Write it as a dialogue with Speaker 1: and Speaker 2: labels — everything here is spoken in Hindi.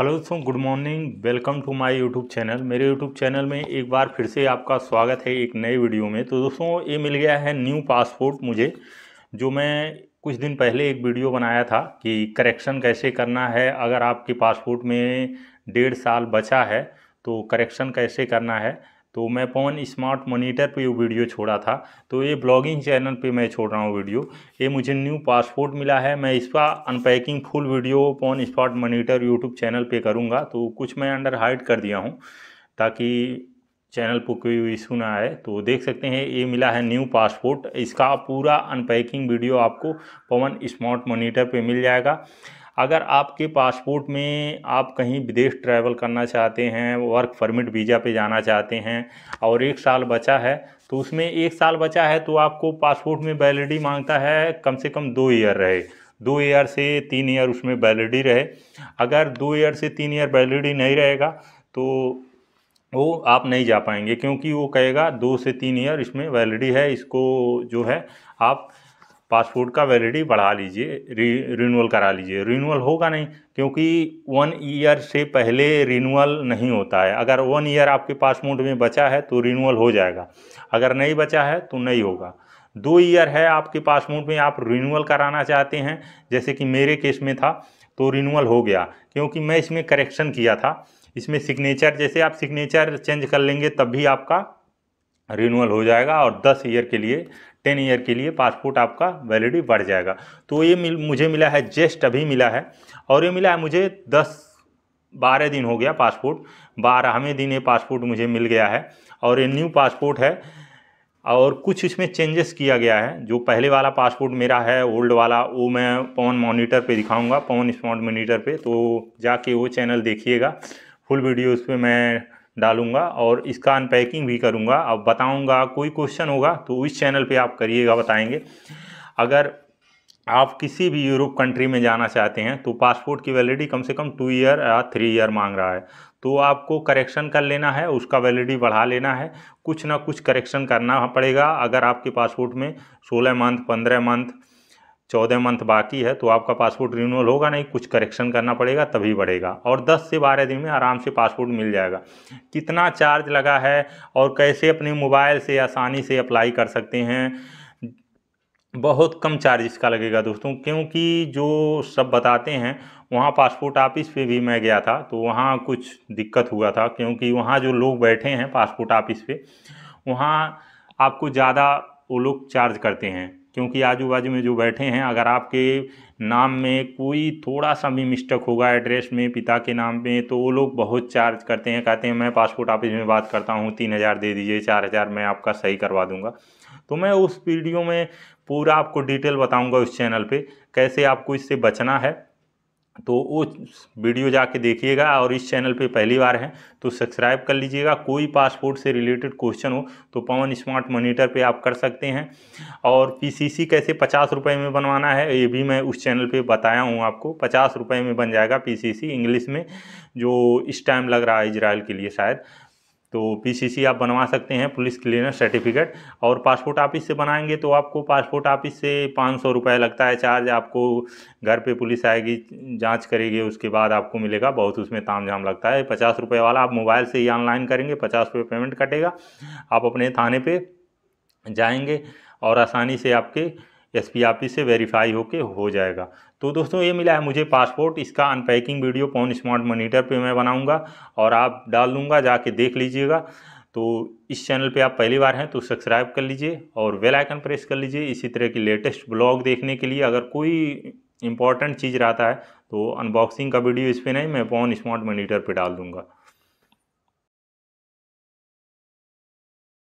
Speaker 1: हेलो दोस्तों good morning welcome to my YouTube channel मेरे यूट्यूब चैनल में एक बार फिर से आपका स्वागत है एक नए वीडियो में तो दोस्तों ये मिल गया है न्यू पासपोर्ट मुझे जो मैं कुछ दिन पहले एक वीडियो बनाया था कि करेक्शन कैसे करना है अगर आपके पासपोर्ट में डेढ़ साल बचा है तो करेक्शन कैसे करना है तो मैं पवन स्मार्ट मोनीटर पे ये वीडियो छोड़ा था तो ये ब्लॉगिंग चैनल पे मैं छोड़ रहा हूँ वीडियो ये मुझे न्यू पासपोर्ट मिला है मैं इसका unpacking full video Pawan smart monitor YouTube channel पे करूँगा तो कुछ मैं अंडर हाइड कर दिया हूँ ताकि चैनल पर कोई इशू ना आए तो देख सकते हैं ये मिला है न्यू पासपोर्ट इसका पूरा अनपैकिंग वीडियो आपको पवन स्मार्ट मोनीटर पर मिल जाएगा अगर आपके पासपोर्ट में आप कहीं विदेश ट्रैवल करना चाहते हैं वर्क परमिट वीज़ा पे जाना चाहते हैं और एक साल बचा है तो उसमें एक साल बचा है तो आपको पासपोर्ट में वैलिडी मांगता है कम से कम दो ईयर रहे दो ईयर से तीन ईयर उसमें वैलिडी रहे अगर दो ईयर से तीन ईयर वैलिडी नहीं रहेगा तो वो आप नहीं जा पाएंगे क्योंकि वो कहेगा दो से तीन ईयर इसमें वैलिडी है इसको जो है आप पासपोर्ट का वैलिडिटी बढ़ा लीजिए रिन्यूअल करा लीजिए रिन्यूअल होगा नहीं क्योंकि वन ईयर से पहले रिन्यूअल नहीं होता है अगर वन ईयर आपके पासपोर्ट में बचा है तो रिन्यूअल हो जाएगा अगर नहीं बचा है तो नहीं होगा दो ईयर है आपके पासपोर्ट में आप रिन्यूअल कराना चाहते हैं जैसे कि मेरे केस में था तो रिन्यूअल हो गया क्योंकि मैं इसमें करेक्शन किया था इसमें सिग्नेचर जैसे आप सिग्नेचर चेंज कर लेंगे तब भी आपका रिन्यूअल हो जाएगा और दस ईयर के लिए टेन ईयर के लिए पासपोर्ट आपका वैलिडिटी बढ़ जाएगा तो ये मिल मुझे मिला है जस्ट अभी मिला है और ये मिला है मुझे दस बारह दिन हो गया पासपोर्ट बारहवें दिन ये पासपोर्ट मुझे मिल गया है और ये न्यू पासपोर्ट है और कुछ इसमें चेंजेस किया गया है जो पहले वाला पासपोर्ट मेरा है ओल्ड वाला वो मैं पवन मोनीटर पर दिखाऊँगा पवन स्मार्ट मोनीटर पर तो जाके वो चैनल देखिएगा फुल वीडियो उस पर मैं डालूंगा और इसका अनपैकिंग भी करूंगा अब बताऊंगा कोई क्वेश्चन होगा तो उस चैनल पे आप करिएगा बताएंगे अगर आप किसी भी यूरोप कंट्री में जाना चाहते हैं तो पासपोर्ट की वैलिडिटी कम से कम टू ईयर या थ्री ईयर मांग रहा है तो आपको करेक्शन कर लेना है उसका वैलिडिटी बढ़ा लेना है कुछ ना कुछ करेक्शन करना पड़ेगा अगर आपके पासपोर्ट में सोलह मंथ पंद्रह मंथ चौदह मंथ बाकी है तो आपका पासपोर्ट रिन्यूअल होगा नहीं कुछ करेक्शन करना पड़ेगा तभी बढ़ेगा और दस से बारह दिन में आराम से पासपोर्ट मिल जाएगा कितना चार्ज लगा है और कैसे अपने मोबाइल से आसानी से अप्लाई कर सकते हैं बहुत कम चार्ज इसका लगेगा दोस्तों क्योंकि जो सब बताते हैं वहाँ पासपोर्ट ऑफिस पे भी मैं गया था तो वहाँ कुछ दिक्कत हुआ था क्योंकि वहाँ जो लोग बैठे हैं पासपोर्ट ऑफिस पे वहाँ आपको ज़्यादा वो लोग चार्ज करते हैं क्योंकि आजू बाजू में जो बैठे हैं अगर आपके नाम में कोई थोड़ा सा भी मिस्टेक होगा एड्रेस में पिता के नाम पे तो वो लोग बहुत चार्ज करते हैं कहते हैं मैं पासपोर्ट ऑफिस में बात करता हूँ तीन हज़ार दे दीजिए चार हज़ार मैं आपका सही करवा दूँगा तो मैं उस वीडियो में पूरा आपको डिटेल बताऊँगा उस चैनल पर कैसे आपको इससे बचना है तो वो वीडियो जाके देखिएगा और इस चैनल पे पहली बार है तो सब्सक्राइब कर लीजिएगा कोई पासपोर्ट से रिलेटेड क्वेश्चन हो तो पवन स्मार्ट मोनीटर पे आप कर सकते हैं और पीसीसी कैसे पचास रुपये में बनवाना है ये भी मैं उस चैनल पे बताया हूँ आपको पचास रुपये में बन जाएगा पीसीसी इंग्लिश में जो इस टाइम लग रहा है इजराइल के लिए शायद तो पीसीसी आप बनवा सकते हैं पुलिस क्लीनर सर्टिफिकेट और पासपोर्ट ऑफिस से बनाएंगे तो आपको पासपोर्ट ऑफिस से पाँच सौ रुपये लगता है चार्ज आपको घर पे पुलिस आएगी जांच करेगी उसके बाद आपको मिलेगा बहुत उसमें ताम झाम लगता है पचास रुपये वाला आप मोबाइल से ही ऑनलाइन करेंगे पचास रुपये पेमेंट कटेगा आप अपने थाने पर जाएँगे और आसानी से आपके एसपी ऑफिस से वेरीफाई होके हो जाएगा तो दोस्तों ये मिला है मुझे पासपोर्ट इसका unpacking video Pawan smart monitor पर मैं बनाऊँगा और आप डाल दूँगा जाके देख लीजिएगा तो इस चैनल पे आप पहली बार हैं तो सब्सक्राइब कर लीजिए और बेल आइकन प्रेस कर लीजिए इसी तरह की लेटेस्ट ब्लॉग देखने के लिए अगर कोई इंपॉर्टेंट चीज़ रहता है तो अनबॉक्सिंग का वीडियो इस पर नहीं मैं पौन स्मार्ट मोनीटर पर डाल दूँगा